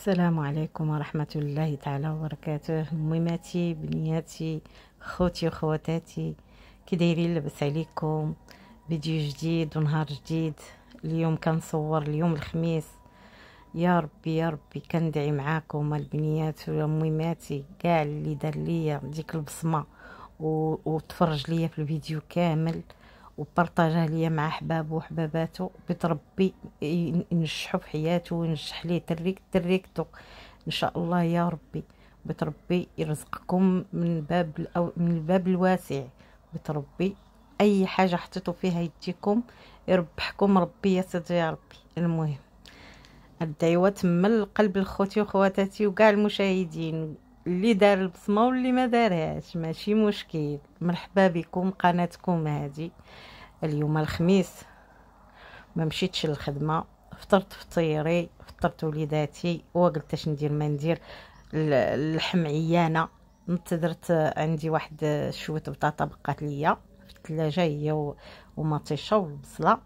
السلام عليكم ورحمة الله تعالى وبركاته ميماتي بنياتي خوتي وخواتاتي كي دايرين لبس عليكم فيديو جديد ونهار جديد اليوم كنصور اليوم الخميس يا ربي يا ربي كندعي معاكم البنيات ومماتي كاع اللي دار ليا ديك البصمه وتفرج ليا في الفيديو كامل وبارطاجاه ليا مع حبابه وحباباته بيت ربي ينجحو في حياته وينجح ليه تريك تريكتو ان شاء الله يا ربي بيت ربي يرزقكم من باب الأو من الباب الواسع بيت ربي اي حاجه حطيتو فيها يديكم يربحكم ربي يا سيدي يا ربي المهم الدعوه تما لقلب الخوتي وخواتاتي وكاع المشاهدين اللي دار البصمه واللي ما دارهاش ماشي مشكل مرحبا بكم قناتكم هذه اليوم الخميس ما مشيتش للخدمه فطرت فطيري فطرت وليداتي وقلت اش ندير ما ندير اللحم عيانه نتدرت عندي واحد شويه بطاطا بقات ليا في الثلاجه هي ومطيشه والبصله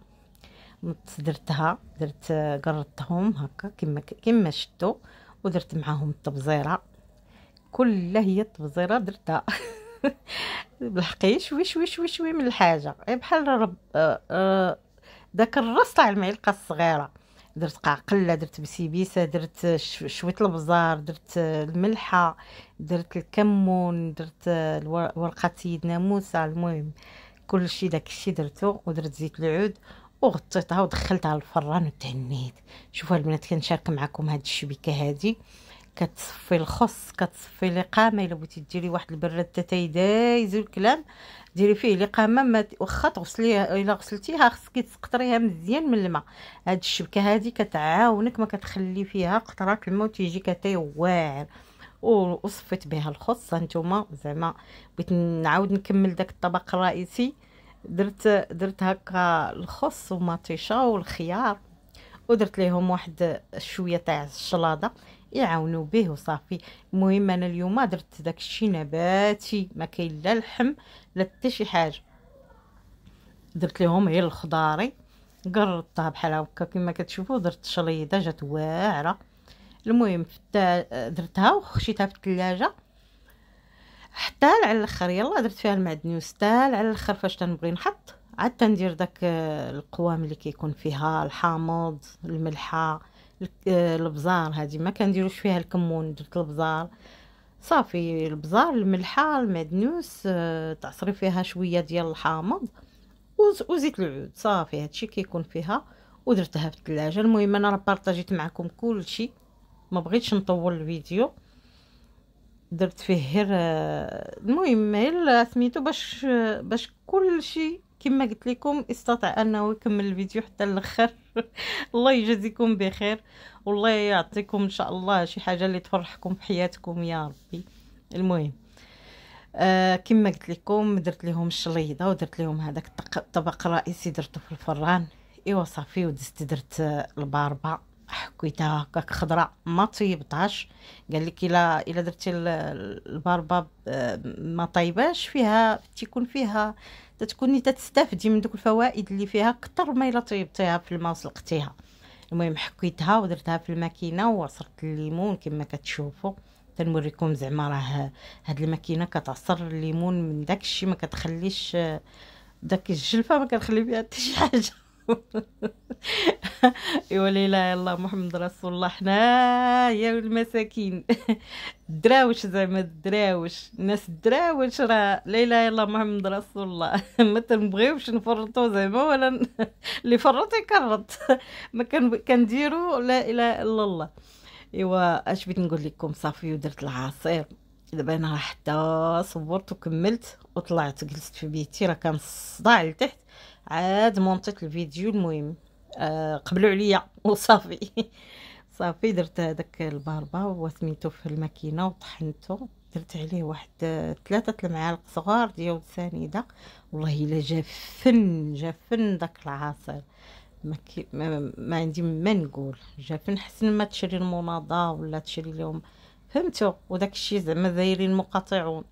درتها درت قرطتهم هكا كما كما شتو ودرت معاهم التبزيره كل هي التبزيره درتها بالحقي شوي شوي شوي شوي من الحاجه غير إيه، بحال رب... آه، آه، داك الرص تاع المعلقه الصغيره درت قعقله درت بسيبيسه درت شويه البزار درت الملحه درت الكمون درت ورقه سيدنا موسى المهم كلشي داكشي درتو ودرت زيت العود وغطيتها ودخلتها للفران وتهنيت شوفوا البنات كنشارك معكم هاد الشبيكه هادي كتصفي الخص كتصفي القامه الا بغيتي ديري واحد البراد حتى دايز الكلام ديري فيه القامه ما واخا تغسليها الا غسلتيها خصك تسقطريها مزيان من الماء هاد الشبكه هادي كتعاونك ما كتخلي فيها قطرات الماء تيجيك حتى واعر وصفيت بها الخص هانتوما زعما بغيت نعاود نكمل داك الطبق الرئيسي درت درت هكا الخص ومطيشه والخيار ودرت ليهم واحد شويه تاع الشلاضه يعاونوا به وصافي المهم انا اليوم درت داك الشيء نباتي ما كاين لا لحم لا حتى شي حاجه درت لهم غير الخضاري قرطها بحال هكا كما كتشوفوا درت شريده جات واعره المهم درتها وخشيتها في الثلاجه حتى على الاخر يلا درت فيها المعدنوس حتى على الاخر فاش تنبغي نحط عاد تندير داك آه، القوام اللي كيكون فيها الحامض الملحه آه، البزار هذه ما كنديروش فيها الكمون درت البزار صافي البزار الملحه المعدنوس آه، تعصري فيها شويه ديال الحامض وزيت العود صافي هادشي كيكون فيها ودرتها في الثلاجه المهم انا راه بارطاجيت معكم كلشي ما بغيتش نطول الفيديو درت فيه غير آه، المهم غير سميتو باش باش كلشي كما قلت لكم استطاع انه يكمل الفيديو حتى الاخر الله يجازيكم بخير والله يعطيكم ان شاء الله شي حاجه اللي تفرحكم في حياتكم يا ربي المهم آه كما قلت لكم درت لهم الشليضه ودرت لهم هذاك الطبق الرئيسي درته في الفران ايوا صافي ودزت درت آه، الباربه حكيتها هكاك خضراء ما طيبتهاش قال لك الا الا درتي الباربا ما طيباش فيها تيكون فيها تتكوني تتستافدي من دوك الفوائد اللي فيها اكثر ما الا طيبتيها في الماء وسلقتيها المهم حكيتها ودرتها في الماكينه وعصرت الليمون كما كتشوفوا تنوريكم زعما راه هاد الماكينه كتعصر الليمون من داكشي ما كتخليش داك الجلفه ما كنخلي فيها حتى شي حاجه يولي لا الله محمد رسول الله حنايا المساكين الدراوش زعما الدراوش الناس الدراوش راه لا اله الا محمد رسول الله ما تنبغيوش نفرطو زعما ولا اللي فرط يكرط ما كنديرو لا اله الا الله ايوا اش بغيت نقول لكم صافي ودرت العصير دابا انا حتى صورت وكملت وطلعت جلست في بيتي راه كان الصداع لتحت عاد مونطيت الفيديو المهم آه، قبلوا عليا وصافي صافي درت هذاك الباربا وسميتو في الماكينه وطحنته درت عليه واحد آه، ثلاثة المعالق صغار ديال السنيده والله الا جافن جافن داك العصير ما, كي ما, ما عندي ما نقول جافن حسن ما تشري المناضه ولا تشري لهم فهمتوا وداك الشيء زعما دايرين مقاطعون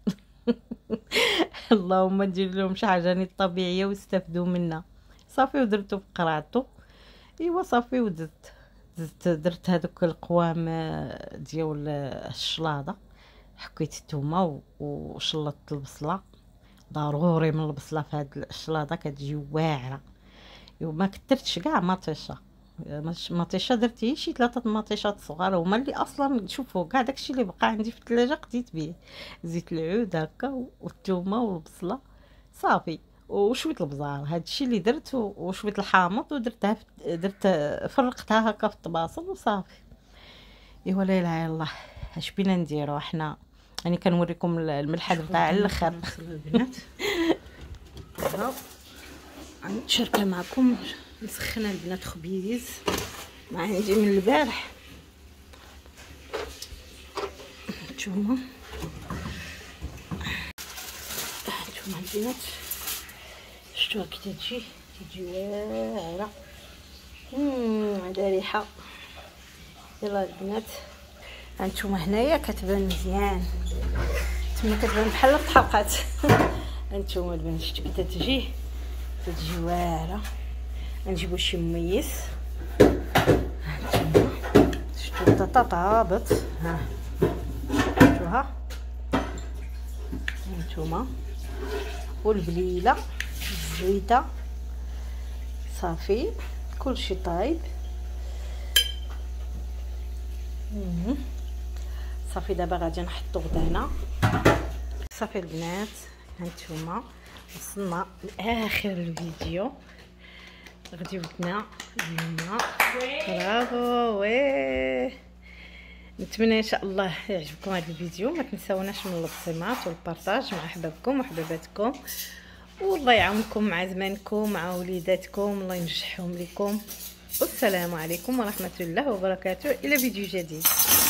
اللهم ندير لهم شي حاجه طبيعيه واستفدوا منها صافي ودرتو بقرعتو ايوا صافي ودزت دزت درت هذوك القوام آه، ديال آه، الشلاضه حكيت الثومه وشلطت البصله ضروري من البصله في هاد الشلاضه كتجي واعره وما كثرتش كاع مطيشه آه، مطيشه درت هي شي ثلاثه مطيشات صغار هما اللي اصلا شوفوا كاع داكشي اللي بقى عندي في الثلاجه قديت به زيت العود هكا والثومه والبصله صافي وشويه البزار هذا الشيء اللي درت وشويه الحامض ودرتها درت فرقتها هكا في الطباصل وصافي ايوا لا اله الا الله اش بينا نديرو حنا يعني كنوريكم الملح تاع الاخر البنات نشارك معكم نسخن البنات خبيز ما عندي من البارح تشوفوا هانتوما البنات شفتوها كي تجي تجي واعره عندها ريحه يلا البنات هانتوما هنايا كتبان مزيان تما كتبان بحال الطحقات هانتوما البنات شفتو كي تجي تجي واعره غنجيبو شي مميز هانتوما شفتو البطاطا طابت ها شفتوها هانتوما والبليله زويده صافي كلشي طايب صافي دابا غادي نحطو غدا هنا صافي البنات هانتوما وصلنا لاخر الفيديو غادي ودنا اليوم برافو وي نتمنى ان شاء الله يعجبكم هذا الفيديو ما تنساوناش من البصيمات والبارطاج مع احبابكم وحباباتكم والله يعاونكم مع زمانكم مع وليداتكم الله ينجحهم لكم والسلام عليكم ورحمه الله وبركاته الى فيديو جديد